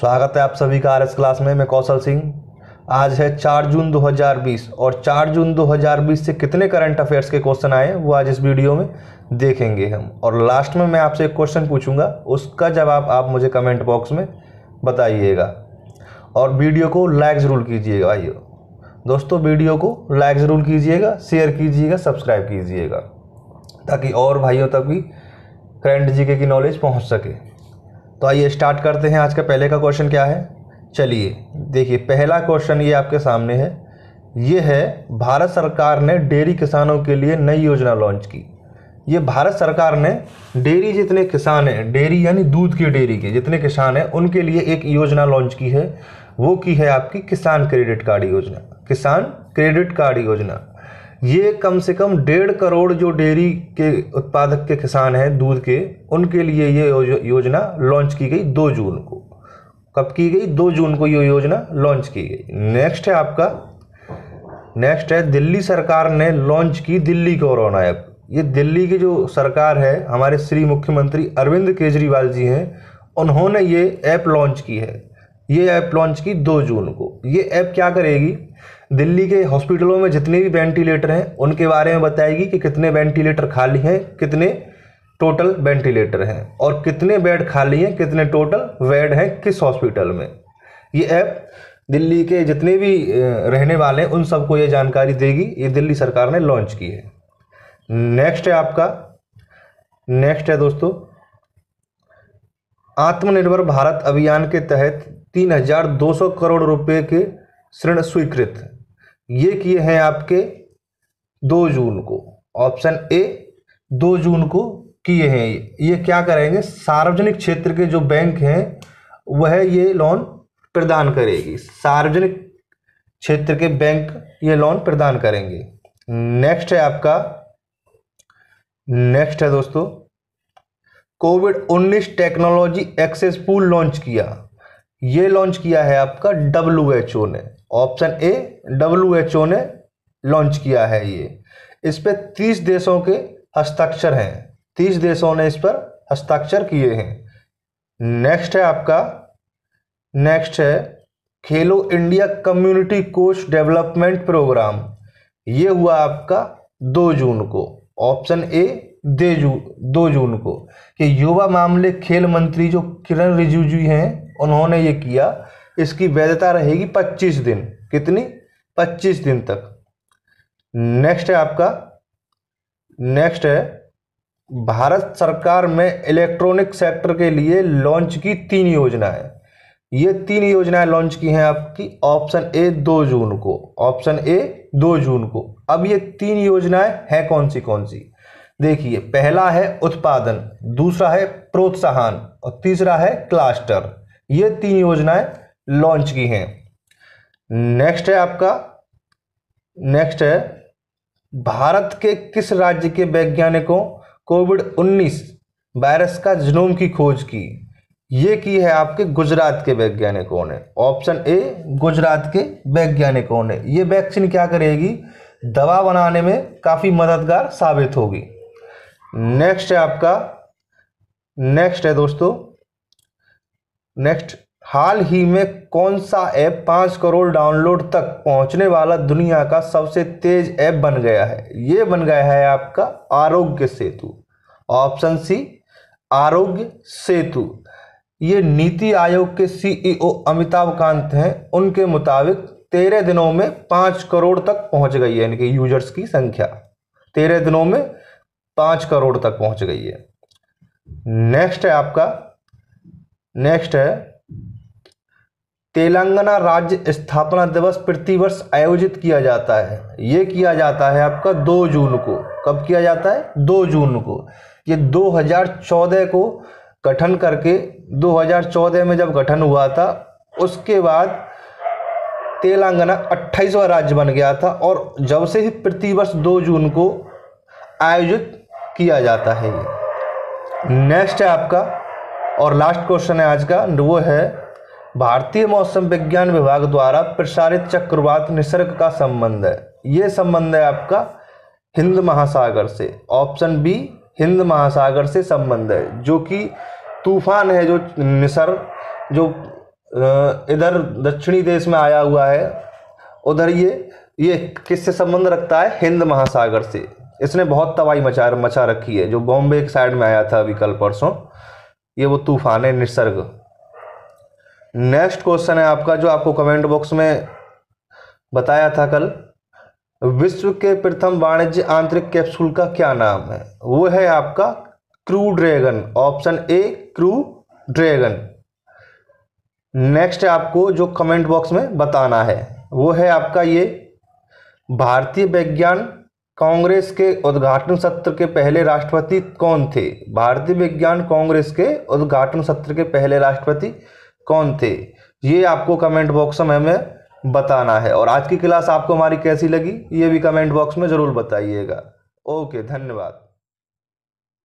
स्वागत है आप सभी का आर एस क्लास में मैं कौशल सिंह आज है 4 जून 2020 और 4 जून 2020 से कितने करंट अफेयर्स के क्वेश्चन आए वो आज इस वीडियो में देखेंगे हम और लास्ट में मैं आपसे एक क्वेश्चन पूछूंगा उसका जवाब आप मुझे कमेंट बॉक्स में बताइएगा और वीडियो को लाइक ज़रूर कीजिएगा भाइयों दोस्तों वीडियो को लाइक ज़रूर कीजिएगा शेयर कीजिएगा सब्सक्राइब कीजिएगा ताकि और भाइयों तक भी करंट जी की नॉलेज पहुँच सके तो आइए स्टार्ट करते हैं आज का पहले का क्वेश्चन क्या है चलिए देखिए पहला क्वेश्चन ये आपके सामने है ये है भारत सरकार ने डेयरी किसानों के लिए नई योजना लॉन्च की ये भारत सरकार ने डेयरी जितने किसान हैं डेयरी यानी दूध की डेयरी के जितने किसान हैं उनके लिए एक योजना लॉन्च की है वो की है आपकी किसान क्रेडिट कार्ड योजना किसान क्रेडिट कार्ड योजना ये कम से कम डेढ़ करोड़ जो डेयरी के उत्पादक के किसान हैं दूध के उनके लिए ये योजना लॉन्च की गई दो जून को कब की गई दो जून को ये योजना लॉन्च की गई नेक्स्ट है आपका नेक्स्ट है दिल्ली सरकार ने लॉन्च की दिल्ली कोरोना ऐप ये दिल्ली की जो सरकार है हमारे श्री मुख्यमंत्री अरविंद केजरीवाल जी हैं उन्होंने ये ऐप लॉन्च की है ये ऐप लॉन्च की दो जून को ये ऐप क्या करेगी दिल्ली के हॉस्पिटलों में जितने भी वेंटिलेटर हैं उनके बारे में बताएगी कि कितने वेंटिलेटर खाली हैं कितने टोटल वेंटिलेटर हैं और कितने बेड खाली हैं कितने टोटल बेड हैं किस हॉस्पिटल में ये ऐप दिल्ली के जितने भी रहने वाले हैं उन सबको ये जानकारी देगी ये दिल्ली सरकार ने लॉन्च की है नेक्स्ट है आपका नेक्स्ट है दोस्तों आत्मनिर्भर भारत अभियान के तहत 3,200 करोड़ रुपए के ऋण स्वीकृत ये किए हैं आपके दो जून को ऑप्शन ए दो जून को किए हैं ये क्या करेंगे सार्वजनिक क्षेत्र के जो बैंक हैं वह ये लोन प्रदान करेगी सार्वजनिक क्षेत्र के बैंक ये लोन प्रदान करेंगे नेक्स्ट है आपका नेक्स्ट है दोस्तों COVID 19 technology access pool launch किया ये लॉन्च किया है आपका डब्ल्यू एच ओ ने option A W H O ने लॉन्च किया है ये इस पर तीस देशों के हस्ताक्षर हैं तीस देशों ने इस पर हस्ताक्षर किए हैं नेक्स्ट है आपका नेक्स्ट है Khelo India community coach development program ये हुआ आपका दो जून को ऑप्शन ए दे जू दो जून को कि युवा मामले खेल मंत्री जो किरण रिजिजू हैं उन्होंने ये किया इसकी वैधता रहेगी 25 दिन कितनी 25 दिन तक नेक्स्ट है आपका नेक्स्ट है भारत सरकार में इलेक्ट्रॉनिक सेक्टर के लिए लॉन्च की तीन योजनाएं ये तीन योजनाएं लॉन्च की हैं आपकी ऑप्शन ए दो जून को ऑप्शन ए दो जून को अब ये तीन योजनाएं हैं कौन सी कौन सी देखिए पहला है उत्पादन दूसरा है प्रोत्साहन और तीसरा है क्लास्टर ये तीन योजनाएं लॉन्च की हैं नेक्स्ट है आपका नेक्स्ट है भारत के किस राज्य के वैज्ञानिकों कोविड 19 वायरस का जुनूम की खोज की ये की है आपके गुजरात के वैज्ञानिकों ने ऑप्शन ए गुजरात के वैज्ञानिकों ने ये वैक्सीन क्या करेगी दवा बनाने में काफ़ी मददगार साबित होगी नेक्स्ट है आपका नेक्स्ट है दोस्तों नेक्स्ट हाल ही में कौन सा ऐप पाँच करोड़ डाउनलोड तक पहुंचने वाला दुनिया का सबसे तेज ऐप बन गया है ये बन गया है आपका आरोग्य सेतु ऑप्शन सी आरोग्य सेतु ये नीति आयोग के सीईओ e अमिताभ कांत हैं उनके मुताबिक तेरह दिनों में पाँच करोड़ तक पहुंच गई है यानी कि यूजर्स की संख्या तेरह दिनों में पाँच करोड़ तक पहुंच गई है नेक्स्ट है आपका नेक्स्ट है तेलंगाना राज्य स्थापना दिवस प्रतिवर्ष आयोजित किया जाता है ये किया जाता है आपका दो जून को कब किया जाता है दो जून को ये 2014 को गठन करके 2014 में जब गठन हुआ था उसके बाद तेलंगाना अट्ठाईसवा राज्य बन गया था और जब से ही प्रतिवर्ष दो जून को आयोजित किया जाता है ये नेक्स्ट है आपका और लास्ट क्वेश्चन है आज का वो है भारतीय मौसम विज्ञान विभाग द्वारा प्रसारित चक्रवात निसर्ग का संबंध है ये संबंध है आपका हिंद महासागर से ऑप्शन बी हिंद महासागर से संबंध है जो कि तूफान है जो निसर्ग जो इधर दक्षिणी देश में आया हुआ है उधर ये ये किससे संबंध रखता है हिंद महासागर से इसने बहुत तबाही मचा मचा रखी है जो बॉम्बे एक साइड में आया था अभी कल परसों ये वो तूफान है निसर्ग नेक्स्ट क्वेश्चन है आपका जो आपको कमेंट बॉक्स में बताया था कल विश्व के प्रथम वाणिज्य आंतरिक कैप्सूल का क्या नाम है वो है आपका crew dragon option A crew dragon next आपको जो कमेंट बॉक्स में बताना है वो है आपका ये भारतीय विज्ञान कांग्रेस के उद्घाटन सत्र के पहले राष्ट्रपति कौन थे भारतीय विज्ञान कांग्रेस के उद्घाटन सत्र के पहले राष्ट्रपति कौन थे ये आपको कमेंट बॉक्स में हमें बताना है और आज की क्लास आपको हमारी कैसी लगी ये भी कमेंट बॉक्स में ज़रूर बताइएगा ओके धन्यवाद